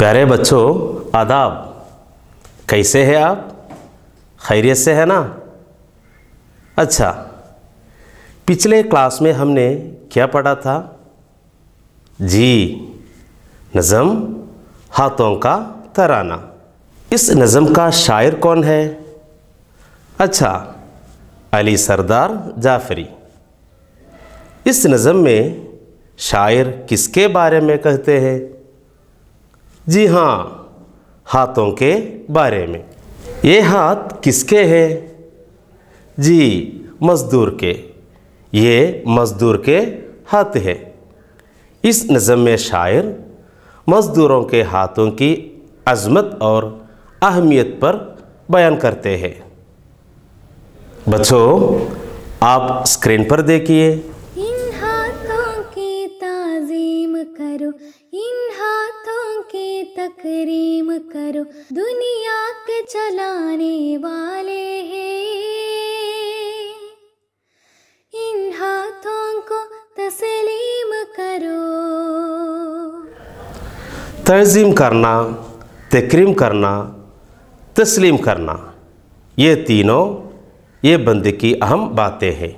प्यारे बच्चों आदाब कैसे हैं आप खैरियत से है ना अच्छा पिछले क्लास में हमने क्या पढ़ा था जी नज़म हाथों का तराना इस नज़म का शायर कौन है अच्छा अली सरदार जाफरी इस नज़म में शायर किसके बारे में कहते हैं जी हाँ हाथों के बारे में ये हाथ किसके हैं जी मज़दूर के ये मज़दूर के हाथ है इस नज़म में शायर मज़दूरों के हाथों की अजमत और अहमियत पर बयान करते हैं बच्चों आप स्क्रीन पर देखिए तकरीम करो दुनिया के चलाने वाले हैं इन हाथों को तस्लीम करो तज़ीम करना तक्रीम करना तस्लीम करना ये तीनों ये बंद की अहम बातें हैं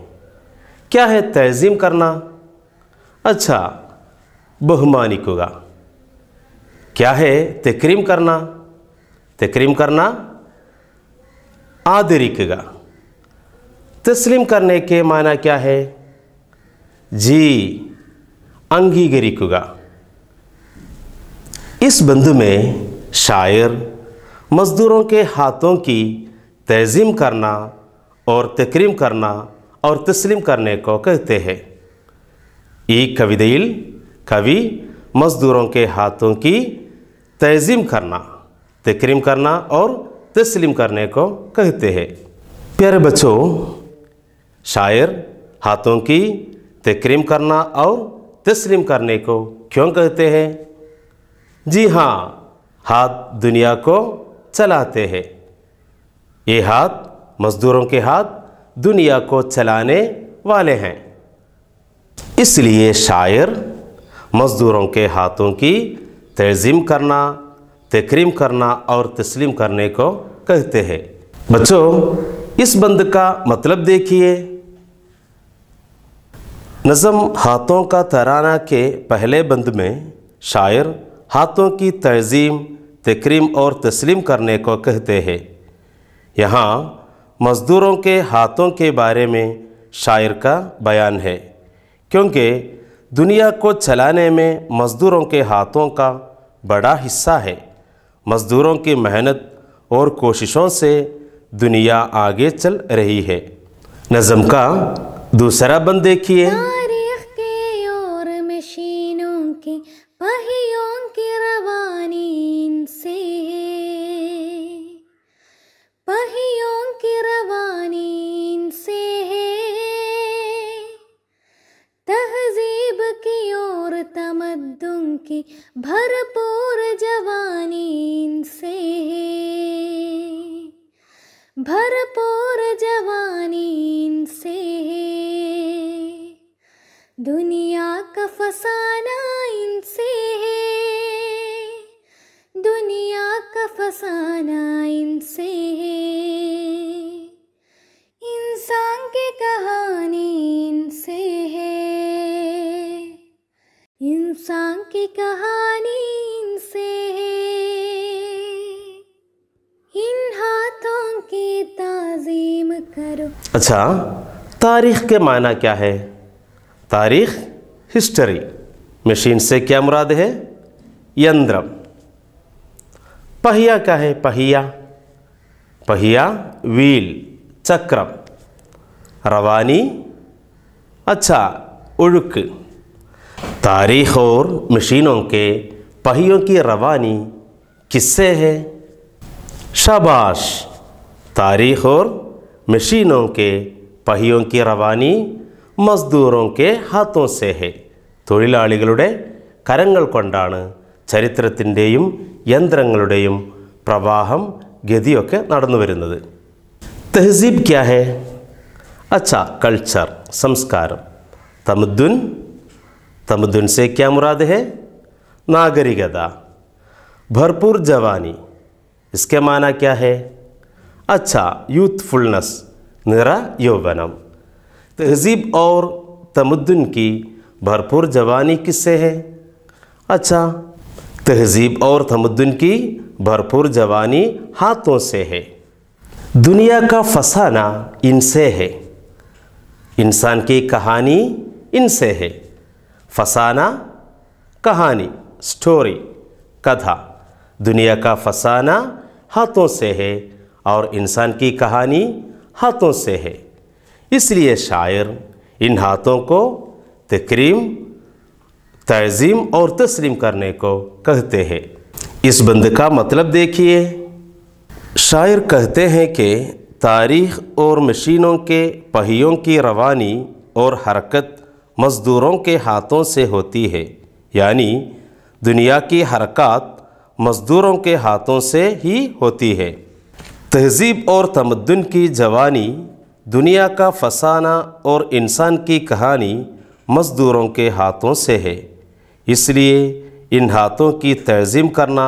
क्या है तज़ीम करना अच्छा बहुमानिकुगा क्या है तक्रीम करना तक्रीम करना आदरिकगा तस्लीम करने के माना क्या है जी अंगीगरिकगा इस बंद में शायर मज़दूरों के हाथों की तहजीम करना और तक्रीम करना और तस्लीम करने को कहते हैं ई कविदेल कवि मज़दूरों के हाथों की तज़ीम करना तक्रीम करना और तस्लीम करने को कहते हैं प्यारे बच्चों शायर हाथों की तक्रीम करना और तस्लीम करने को क्यों कहते हैं जी हाँ हाथ दुनिया को चलाते हैं ये हाथ मज़दूरों के हाथ दुनिया को चलाने वाले हैं इसलिए शायर मज़दूरों के हाथों की तज़ीम करना तक्रीम करना और तस्लीम करने को कहते हैं बच्चों इस बंद का मतलब देखिए नज़म हाथों का तराना के पहले बंद में शायर हाथों की तज़ीम तक्रीम और तस्लीम करने को कहते हैं यहाँ मज़दूरों के हाथों के बारे में शायर का बयान है क्योंकि दुनिया को चलाने में मज़दूरों के हाथों का बड़ा हिस्सा है मज़दूरों की मेहनत और कोशिशों से दुनिया आगे चल रही है नज़म का दूसरा बंद देखिए पहियों की रवानी से पहियों की रवानी तमद्दों की भरपूर जवानी से भरपूर जवानी से दुनिया का फसाना इनसे है दुनिया का फसाना इनसे है सांग की कहानी इनसे है इन हाथों की ताजीम करो अच्छा तारीख के माना क्या है तारीख हिस्ट्री मशीन से क्या मुराद है यंत्र पहिया क्या है पहिया पहिया व्हील चक्रम रवानी अच्छा उड़क तारीख और मशीनों के पहियों की रवानी किससे है शाबाश तारीख और मशीनों के पहियों की रवानी کے ہاتھوں سے ہے തൊഴിലാളികളുടെ കരങ്ങൾ കൊണ്ടാണ് ചരിത്രത്തിൻ്റെയും യന്ത്രങ്ങളുടെയും പ്രവാഹം ഗതിയൊക്കെ നടന്നു വരുന്നത് തെഹസീബ് ക്യാ ഹെ അച്ഛ കൾച്ചർ സംസ്കാരം തമുദ്ദുൻ तमदन से क्या मुराद है नागरिकता भरपूर जवानी इसके माना क्या है अच्छा यूथफुलनेस निरा यौवनम तहजीब और तमदन की भरपूर जवानी किससे है अच्छा तहजीब और तमदन की भरपूर जवानी हाथों से है दुनिया का फसाना इनसे है इंसान की कहानी इनसे है फसाना कहानी स्टोरी कथा दुनिया का फसाना हाथों से है और इंसान की कहानी हाथों से है इसलिए शायर इन हाथों को तक्रीम तज़ीम और तस्लीम करने को कहते हैं इस बंद का मतलब देखिए शायर कहते हैं कि तारीख और मशीनों के पहियों की रवानी और हरकत मज़दूरों के हाथों से होती है यानी दुनिया की हरकत मज़दूरों के हाथों से ही होती है तहजीब और तमद्दन की जवानी दुनिया का फसाना और इंसान की कहानी मज़दूरों के हाथों से है इसलिए इन हाथों की तहजीम करना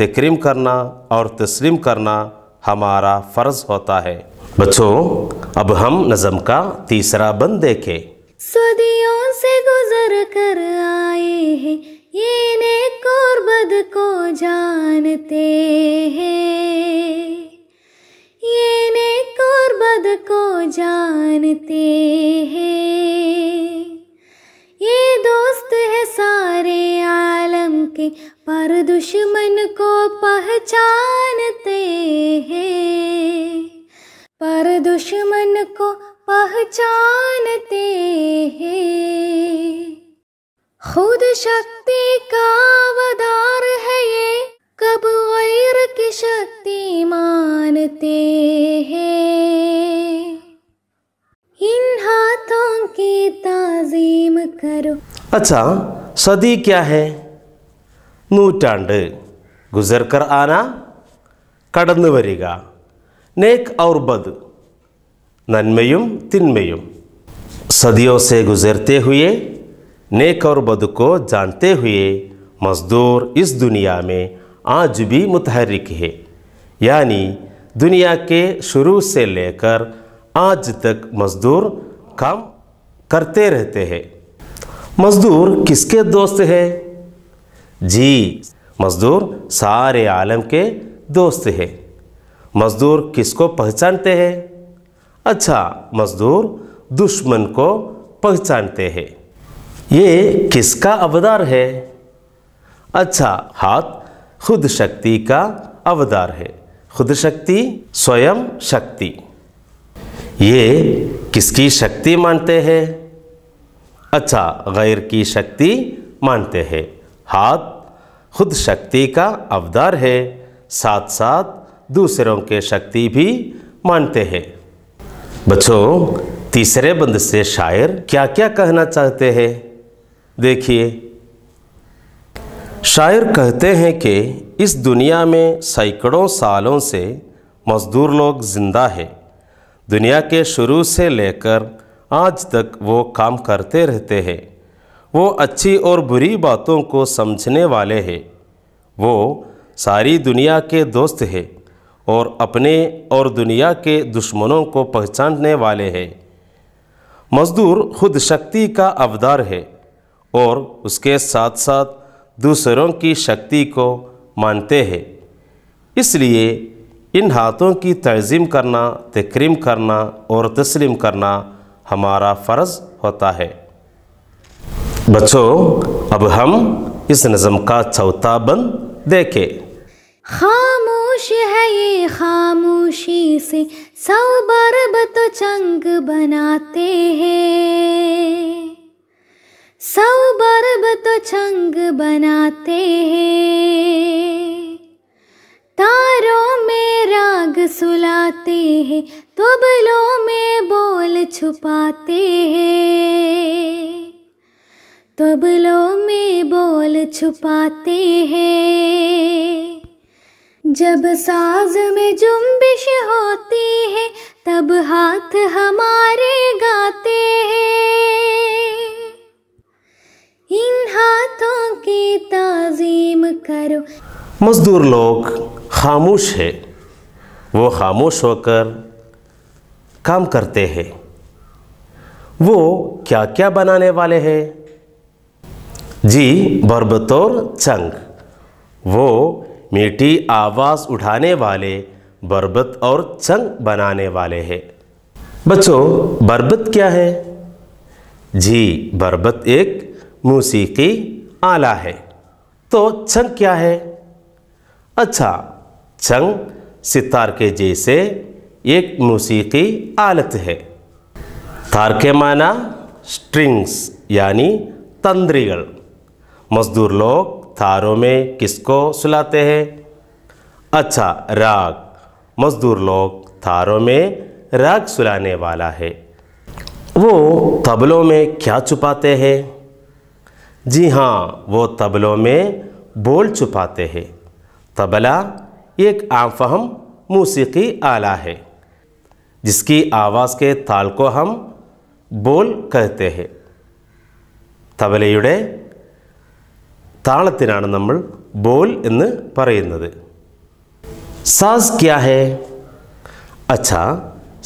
तकरीम करना और तस्लीम करना हमारा फ़र्ज़ होता है बच्चों अब हम नज़म का तीसरा बंद देखें सदियों से गुजर कर आए हैं ये नेक और बद को जानते हैं ये नेक और बद को जानते हैं ये दोस्त है सारे आलम के पर दुश्मन को पहचानते हैं पर दुश्मन को पहचानते हैं खुद शक्ति का वदार है ये कब गैर की शक्ति मानते हैं इन हाथों की ताजीम करो अच्छा सदी क्या है നൂറ്റാണ്ട് ഗുസർക്കർ ആന കടന്നു വരിക നേക് और बद നന്മയും തിന്മയും सदियों से गुजरते हुए नेक और बद को जानते हुए मजदूर इस दुनिया में आज भी मुतहरक है यानी दुनिया के शुरू से लेकर आज तक मजदूर काम करते रहते हैं मजदूर किसके दोस्त है जी मजदूर सारे आलम के दोस्त है मजदूर किसको पहचानते हैं अच्छा मजदूर दुश्मन को पहचानते हैं ये किसका अवतार है अच्छा हाथ खुद शक्ति का अवतार है खुद शक्ति स्वयं शक्ति ये किसकी शक्ति मानते हैं अच्छा गैर की शक्ति मानते हैं हाथ खुद शक्ति का अवतार है साथ साथ दूसरों के शक्ति भी मानते हैं बच्चों तीसरे बंद से शायर क्या क्या कहना चाहते हैं देखिए शायर कहते हैं कि इस दुनिया में सैकड़ों सालों से मज़दूर लोग ज़िंदा है दुनिया के शुरू से लेकर आज तक वो काम करते रहते हैं वो अच्छी और बुरी बातों को समझने वाले हैं वो सारी दुनिया के दोस्त हैं और अपने और दुनिया के दुश्मनों को पहचानने वाले हैं मज़दूर खुद शक्ति का अवदार है और उसके साथ साथ दूसरों की शक्ति को मानते हैं इसलिए इन हाथों की तज़ीम करना तक्रीम करना और तस्लीम करना हमारा फ़र्ज़ होता है बच्चों अब हम इस नज़म का चौथा बंद देखें खामोश खामोश है ये खामोशी से सौ बर्ब तो चंग बनाते हैं सौ बर्ब तो चंग बनाते हैं तारों में राग सुलाते हैं तबलों में बोल छुपाते हैं तबलों में बोल छुपाते हैं जब साज में जुम्बिश होती है तब हाथ हमारे गाते हैं इन हाथों की ताजीम करो मजदूर लोग खामोश है वो खामोश होकर काम करते हैं वो क्या क्या बनाने वाले हैं जी बरबतोर चंग वो मीठी आवाज़ उठाने वाले बरबत और चंग बनाने वाले हैं बच्चों बरबत क्या है जी बरबत एक मौसीकी आला है तो चंग क्या है अच्छा चंग सितार के जैसे एक मौसीकी आलत है तार के माना स्ट्रिंग्स यानी तंद्रिगल मजदूर लोग थारों में किसको सुलाते हैं अच्छा राग मजदूर लोग थारों में राग सुलाने वाला है वो तबलों में क्या छुपाते हैं जी हाँ वो तबलों में बोल छुपाते हैं तबला एक फहम मौसीकी आला है जिसकी आवाज़ के ताल को हम बोल कहते हैं तबले उड़े താളത്തിനാണ് നമ്മൾ बोल എന്ന് പറയുന്നത് साज क्या है अच्छा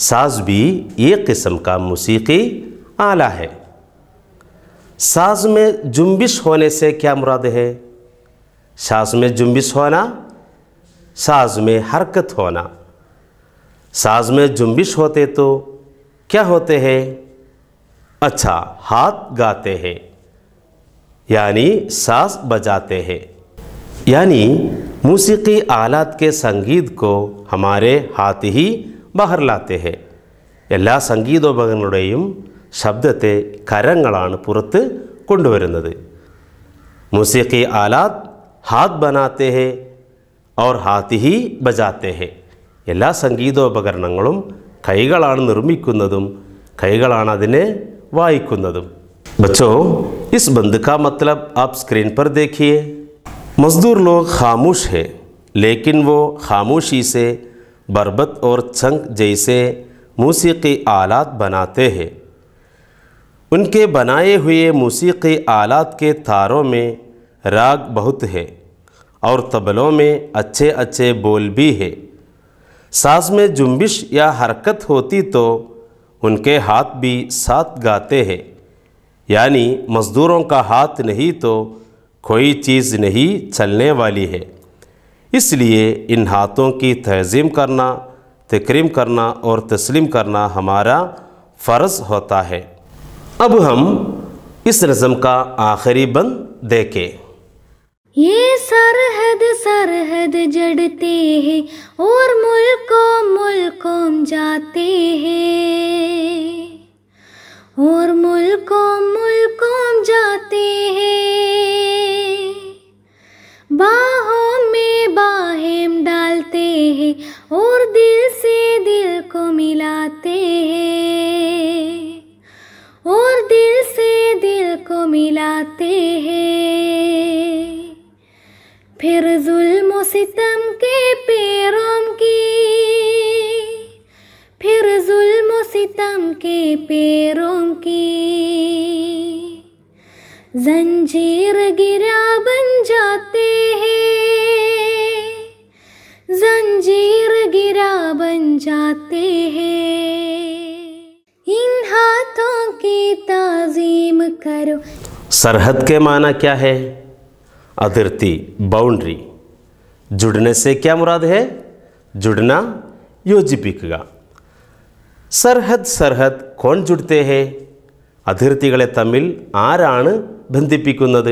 साज भी एक किस्म का मौसीकी आला है साज में जुम्बिश होने से क्या मुराद है साज में जुम्बिश होना साज में हरकत होना साज में जुम्बिश होते तो क्या होते हैं अच्छा हाथ गाते हैं यानी सास बजाते हैं यानी मौसीकी आलात के संगीत को हमारे हाथ ही ബഹർ ലാത്തേഹെ എല്ലാ സംഗീതോപകരണങ്ങളുടെയും ശബ്ദത്തെ കരങ്ങളാണ് പുറത്ത് കൊണ്ടുവരുന്നത് മൂസിഖി ആലാത്ത് ഹാത്ത് ബനാത്തേഹെ ഓർ ഹാത്ത് ഹി ബജാത്തേഹെ എല്ലാ സംഗീതോപകരണങ്ങളും കൈകളാണ് നിർമ്മിക്കുന്നതും കൈകളാണ് അതിനെ വായിക്കുന്നതും ബച്ചോ इस बंद का मतलब आप स्क्रीन पर देखिए मज़दूर लोग खामोश हैं लेकिन वो खामोशी से बरबत और चंग जैसे मौसीकी आलात बनाते हैं उनके बनाए हुए मौसीकी आलात के तारों में राग बहुत है और तबलों में अच्छे अच्छे बोल भी है सांस में जुम्बिश या हरकत होती तो उनके हाथ भी साथ गाते हैं यानी मज़दूरों का हाथ नहीं तो कोई चीज़ नहीं चलने वाली है इसलिए इन हाथों की तहजीम करना तक्रीम करना और तस्लीम करना हमारा फ़र्ज़ होता है अब हम इस नज़म का आखिरी बंद देखें ये सरहद सरहद जड़ते हैं और मुल्कों मुल्कों जाते हैं और मुल्कों मुल्कों जाते हैं बाहों में बाहें डालते हैं और दिल से दिल को मिलाते हैं और दिल से दिल को मिलाते हैं फिर जुल्म सितम के पैरों की के पैरों की जंजीर गिरा बन जाते हैं जंजीर गिरा बन जाते हैं इन हाथों की ताजीम करो सरहद के माना क्या है अतिरती बाउंड्री जुड़ने से क्या मुराद है जुड़ना योजिपिकगा सरहद सरहद कौन जुड़ते हैं अतिरति तमिल आरान बंधिपुर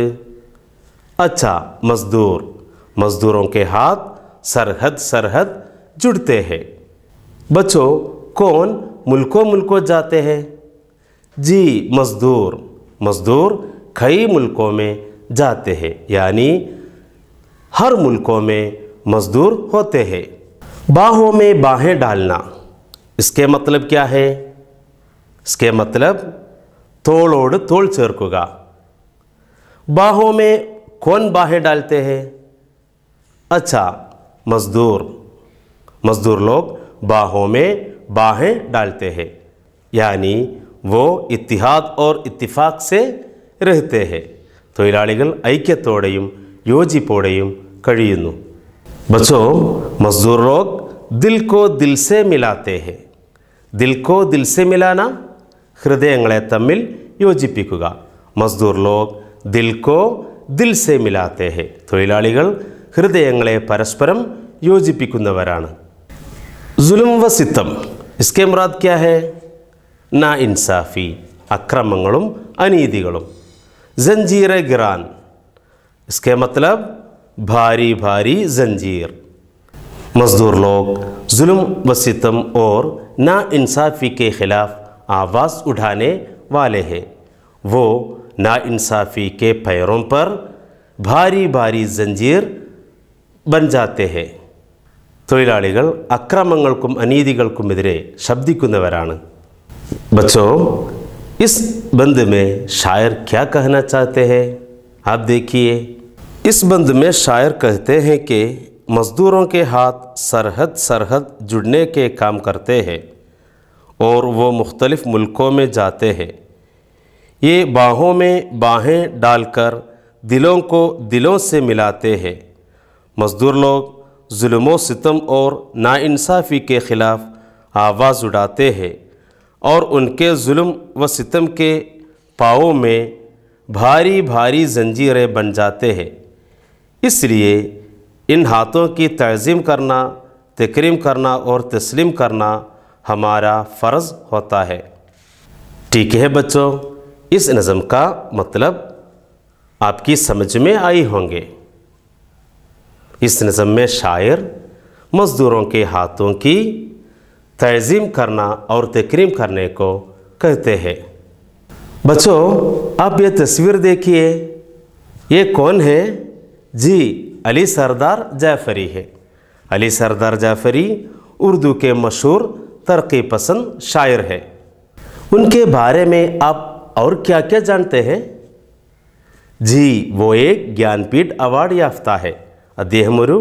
अच्छा मजदूर मजदूरों के हाथ सरहद सरहद जुड़ते हैं बच्चों कौन मुल्को मुल्को जाते हैं जी मजदूर मजदूर कई मुल्कों में जाते हैं यानी हर मुल्कों में मजदूर होते हैं बाहों में बाहें डालना इसके मतलब क्या है इसके मतलब तोलोड तोड़ चेरकुगा बाहों में कौन बाहें डालते हैं अच्छा मजदूर मजदूर लोग बाहों में बाहें डालते हैं यानी वो इतिहाद और इतफ़ाक़ से रहते हैं തൊഴിലാളികൾ ഐക്യത്തോടെയും യോജിപ്പോടെയും കഴിയുന്നു बच्चों मजदूर लोग दिल को दिल से मिलाते हैं ദിൽക്കോ ദിൽസെ മിലാന ഹൃദയങ്ങളെ തമ്മിൽ യോജിപ്പിക്കുക മസ്ദൂർ ലോക് ദിൽക്കോ ദിൽസെ മിലാത്തേ തൊഴിലാളികൾ ഹൃദയങ്ങളെ പരസ്പരം യോജിപ്പിക്കുന്നവരാണ് ജുലും വസിത്തം സിത്തം ഇസ്കെ മുറാദ് ക്യാ ഹെ ഇൻസാഫി അക്രമങ്ങളും അനീതികളും ജഞ്ചീറെ ഗിറാൻ ഇസ്കെ മത്ലബ് ഭാരി ഭാരി ജഞ്ചീർ मजदूर लोग जुल्म व सितम और नाानसाफ़ी के ख़िलाफ़ आवाज़ उठाने वाले हैं वो नाानसाफ़ी के पैरों पर भारी भारी जंजीर बन जाते हैं अक्रम अनी शब्दिकवरान बच्चों इस बंद में शायर क्या कहना चाहते हैं आप देखिए इस बंद में शायर कहते हैं कि मज़दूरों के हाथ सरहद सरहद जुड़ने के काम करते हैं और वो मुख्तलिफ़ मुल्कों में जाते हैं ये बाहों में बाहें डालकर दिलों को दिलों से मिलाते हैं मज़दूर लोग सितम और नाइंसाफ़ी के ख़िलाफ़ आवाज़ उड़ाते हैं और उनके जुल्म व सितम के पाओ में भारी भारी जंजीरें बन जाते हैं इसलिए इन हाथों की तज़ीम करना तक्रीम करना और तस्लीम करना हमारा फ़र्ज़ होता है ठीक है बच्चों इस नज़म का मतलब आपकी समझ में आई होंगे इस नज़म में शायर मज़दूरों के हाथों की तज़ीम करना और तक्रीम करने को कहते हैं बच्चों आप ये तस्वीर देखिए ये कौन है जी अली सरदार जाफरी है अली सरदार जाफरी उर्दू के मशहूर तरक्की पसंद शायर है उनके बारे में आप और क्या क्या जानते हैं जी वो एक ज्ञानपीठ अवार्ड याफ्ता है അദ്ദേഹമൊരു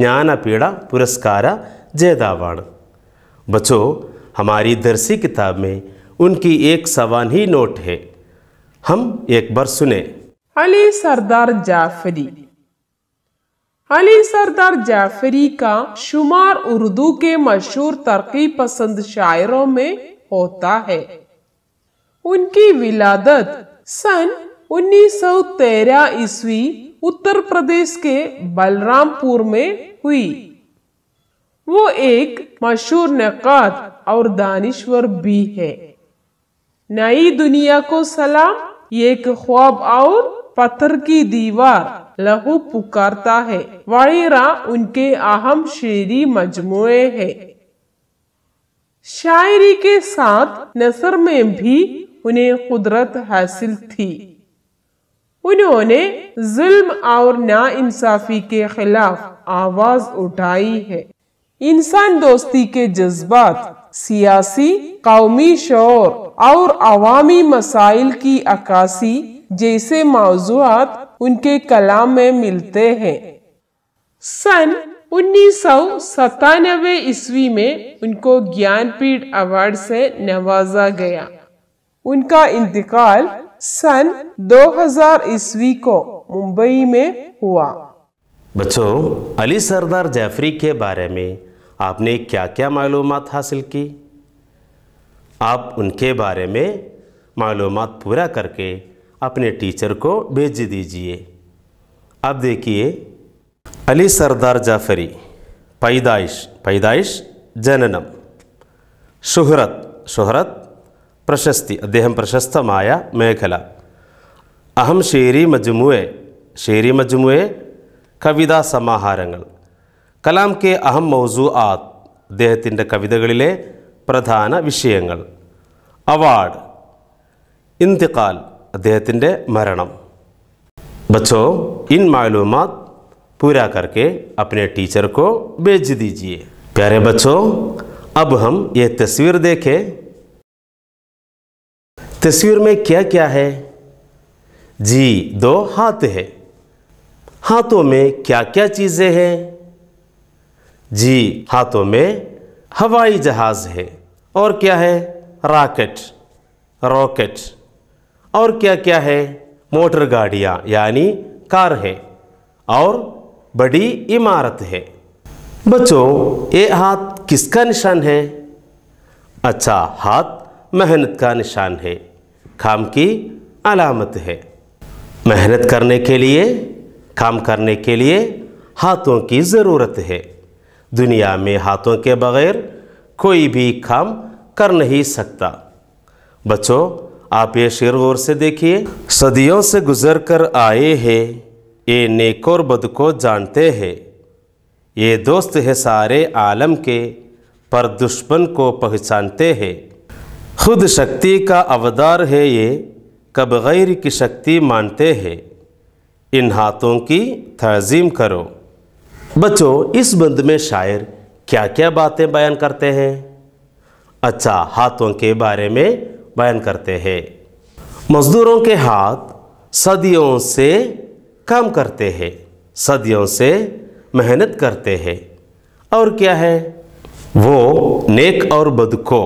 ജ്ഞാനപീഠ पुरस्कार जेदावाण बच्चों हमारी दरसी किताब में उनकी एक सवान ही नोट है हम एक बार सुने अली सरदार जाफरी अली सरदार जाफरी का शुमार उर्दू के मशहूर तरक्की पसंद शायरों में होता है उनकी विलादत सन 1913 ईस्वी उत्तर प्रदेश के बलरामपुर में हुई वो एक मशहूर नक़ाद और दानिश्वर भी है नई दुनिया को सलाम एक ख्वाब और पत्थर की दीवार लहू पुकारता है वायरा उनके अहम शेरी मजमुए है शायरी के साथ नसर में भी उन्हें कुदरत हासिल थी उन्होंने जुल्म और नाइंसाफी के खिलाफ आवाज उठाई है इंसान दोस्ती के जज्बात सियासी कौमी शोर और अवामी मसाइल की अक्सी जैसे मौजूद उनके कलाम में मिलते हैं सन उन्नीस सौ ईस्वी में उनको ज्ञानपीठ अवार्ड से नवाजा गया उनका इंतकाल सन 2000 ईस्वी को मुंबई में हुआ बच्चों अली सरदार जैफरी के बारे में आपने क्या क्या मालूम हासिल की आप उनके बारे में मालूम पूरा करके अपने टीचर को भेज दीजिए अब देखिए അലി സർദാർ ജാഫരി പൈദായിഷ് പൈദായിഷ് ജനനം ഷുഹ്റത്ത് ഷുഹ്റത്ത് പ്രശസ്തി അദ്ദേഹം പ്രശസ്തമായ മേഖല അഹം ഷേരി മജ്മുവെ ഷേരി മജ്മുവെ കവിതാ സമാഹാരങ്ങൾ കലാം കെ അഹം മൗസു ആത് അദ്ദേഹത്തിൻ്റെ കവിതകളിലെ പ്രധാന വിഷയങ്ങൾ അവാർഡ് ഇന്തിക്കാൽ അദ്ദേഹത്തിൻ്റെ മരണം बच्चों इन मालूम पूरा करके अपने टीचर को भेज दीजिए प्यारे बच्चों अब हम ये तस्वीर देखें तस्वीर में क्या क्या है जी दो हाथ है हाथों में क्या क्या चीज़ें हैं जी हाथों में हवाई जहाज़ है और क्या है राकेट रॉकेट और क्या क्या है मोटर गाड़ियाँ यानी कार है और बड़ी इमारत है बच्चों ये हाथ किसका निशान है अच्छा हाथ मेहनत का निशान है काम की अलामत है मेहनत करने के लिए काम करने के लिए हाथों की ज़रूरत है दुनिया में हाथों के बगैर कोई भी काम कर नहीं सकता बच्चों आप ये शेर गौर से देखिए सदियों से गुजर कर आए हैं ये नेक और बद को जानते हैं ये दोस्त है सारे आलम के पर दुश्मन को पहचानते हैं खुद शक्ति का अवदार है ये कब गैर की शक्ति मानते हैं इन हाथों की तहजीम करो बच्चों इस बंद में शायर क्या क्या बातें बयान करते हैं अच्छा हाथों के बारे में बयान करते हैं मज़दूरों के हाथ सदियों से काम करते हैं सदियों से मेहनत करते हैं और क्या है वो नेक और बद को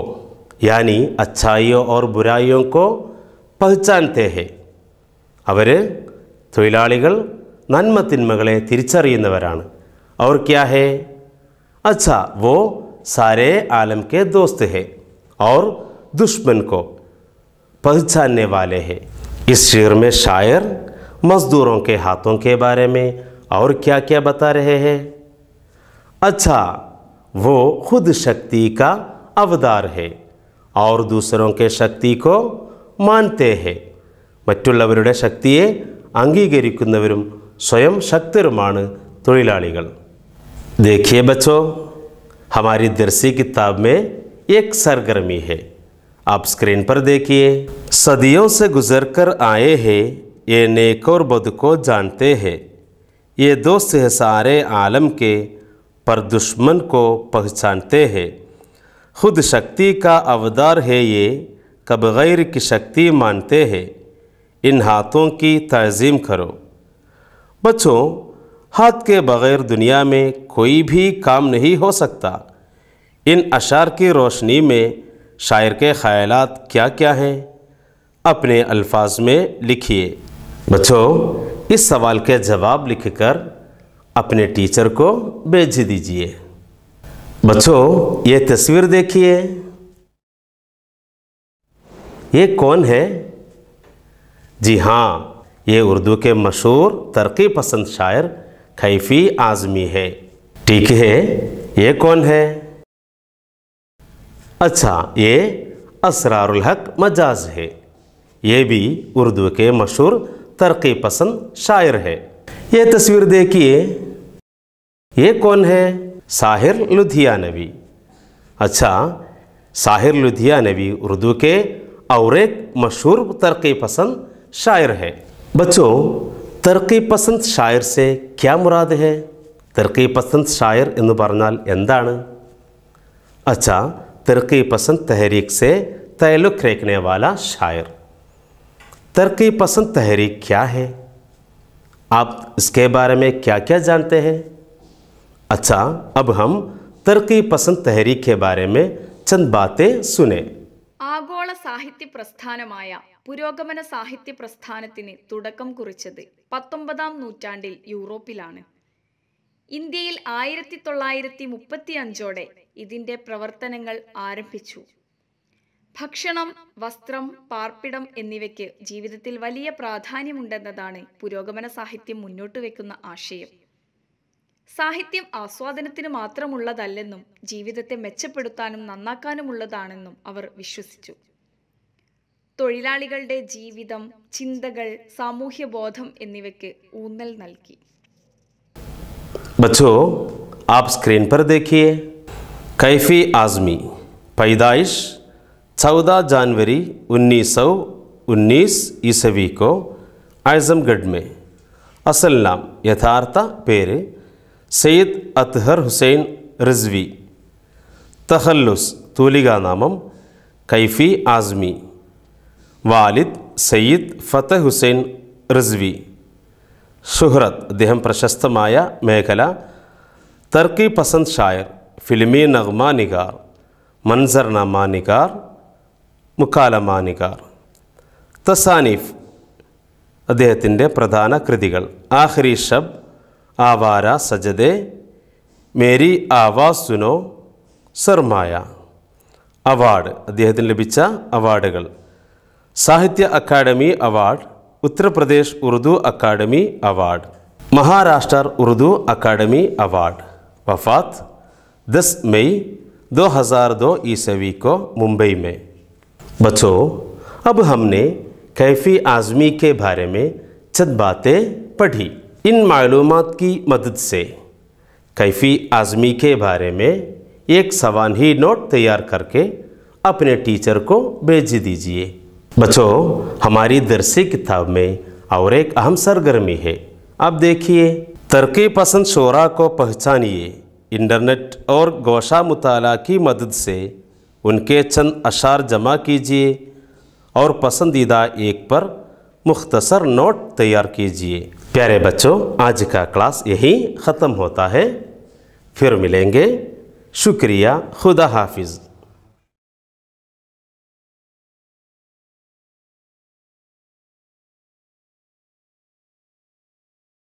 यानी अच्छाइयों और बुराइयों को हैं ഹെ അവർ नन्म तिन्मे തിരിച്ചറിയുന്നവരാണ് और क्या है अच्छा वो सारे आलम के दोस्त है और दुश्मन को पहचानने वाले हैं इस शेर में शायर मज़दूरों के हाथों के बारे में और क्या क्या बता रहे हैं अच्छा वो खुद शक्ति का अवदार है और दूसरों के शक्ति को मानते हैं मतलब शक्ति अंगीक स्वयं शक्तरुमान തൊഴിലാളികൾ देखिए बच्चों हमारी दरसी किताब में एक सरगर्मी है आप स्क्रीन पर देखिए सदियों से गुजर कर आए हैं ये नेक और बद को जानते हैं ये दो सहसारे आलम के पर दुश्मन को पहचानते हैं खुद शक्ति का अवदार है ये कब गैर की शक्ति मानते हैं इन हाथों की तज़ीम करो बच्चों हाथ के बग़ैर दुनिया में कोई भी काम नहीं हो सकता इन अशार की रोशनी में शायर के ख्याल क्या क्या हैं अपने अल्फाज में लिखिए बच्चों इस सवाल के जवाब लिखकर अपने टीचर को भेज दीजिए बच्चों ये तस्वीर देखिए ये कौन है जी हाँ ये उर्दू के मशहूर तरक्की पसंद शायर खैफी आज़मी है ठीक है ये कौन है अच्छा ये असरारुल हक मजाज है ये भी उर्दू के मशहूर तरक्की पसंद शायर है ये तस्वीर देखिए ये कौन है साहिर लुधियानवी अच्छा साहिर लुधियानवी उर्दू के और एक मशहूर तरक्की पसंद शायर है बच्चों तरक्की पसंद शायर से क्या मुराद है तरक्की पसंद शायर इन പറഞ്ഞാൽ എന്താണ് अच्छा, तरक्की पसंद तहरीक से तल्लुक़ रखने वाला शायर तरक्की पसंद तहरीक क्या है आप इसके बारे में क्या क्या जानते हैं अच्छा अब हम तरक्की पसंद तहरीक के बारे में चंद बातें सुने ആഗോള സാഹിത്യ പ്രസ്ഥാനമായ പുരോഗമന സാഹിത്യ പ്രസ്ഥാനത്തിന് തുടക്കം കുറിച്ചത് പത്തൊമ്പതാം നൂറ്റാണ്ടിൽ യൂറോപ്പിലാണ് ഇന്ത്യയിൽ ആയിരത്തി തൊള്ളായിരത്തി മുപ്പത്തി അഞ്ചോടെ ഇതിൻ്റെ പ്രവർത്തനങ്ങൾ ആരംഭിച്ചു ഭക്ഷണം വസ്ത്രം പാർപ്പിടം എന്നിവയ്ക്ക് ജീവിതത്തിൽ വലിയ പ്രാധാന്യമുണ്ടെന്നതാണ് പുരോഗമന സാഹിത്യം മുന്നോട്ട് വെക്കുന്ന ആശയം സാഹിത്യം ആസ്വാദനത്തിന് മാത്രമുള്ളതല്ലെന്നും ജീവിതത്തെ മെച്ചപ്പെടുത്താനും നന്നാക്കാനുമുള്ളതാണെന്നും അവർ വിശ്വസിച്ചു തൊഴിലാളികളുടെ ജീവിതം ചിന്തകൾ സാമൂഹ്യ ബോധം എന്നിവയ്ക്ക് ഊന്നൽ നൽകി ബച്ചോ ആപ് സ്ക്രീൻ പർ ദേഖിയേ കൈഫി ആസ്മി പൈതായിഷ് ചൗദ ജാൻവരി ഉന്നീസൗ ഉന്നീസ് ഇസവിക്കോ ആസംഗഡ് മേ അസൽ നാം യഥാർത്ഥ പേര് സെയ്ദ് അത്ഹർ ഹുസൈൻ റിസ്വി തഹല്ലുസ് തൂലികാനാമം കൈഫി ആസ്മി വാലിദ് സയ്യിദ് ഫത്തഹ് ഹുസൈൻ റിസ്വി ഷുഹ്റത്ത് അദ്ദേഹം പ്രശസ്തമായ മേഖല തർക്കി പസന്ദ് ഷായർ ഫിലിമി നഗ്മാനികാർ നിഗാർ നമാനികാർ നിഗാർ മുക്കാലമ നിഗാർ തസാനിഫ് അദ്ദേഹത്തിൻ്റെ പ്രധാന കൃതികൾ ആഹ്രി ഷബ് ആവാര സജദെ മേരി ആവാസ് സുനോ സർമായ അവാർഡ് അദ്ദേഹത്തിന് ലഭിച്ച അവാർഡുകൾ Sahitya Akademi award Uttar Pradesh Urdu Akademi award Maharashtra Urdu Akademi award വഫാത്ത് 10 मई 2002 ईस्वी को मुंबई में बच्चों अब हमने कैफी आज़मी के बारे में चंद बातें पढ़ी इन मालूम की मदद से कैफी आज़मी के बारे में एक सवान ही नोट तैयार करके अपने टीचर को भेज दीजिए बच्चों हमारी दरसी किताब में और एक अहम सरगर्मी है अब देखिए तरक्की पसंद शोरा को पहचानिए इंटरनेट और गोशा मुताला की मदद से उनके चंद अशार जमा कीजिए और पसंदीदा एक पर मुख्तसर नोट तैयार कीजिए प्यारे बच्चों आज का क्लास यही ख़त्म होता है फिर मिलेंगे शुक्रिया खुदा हाफिज़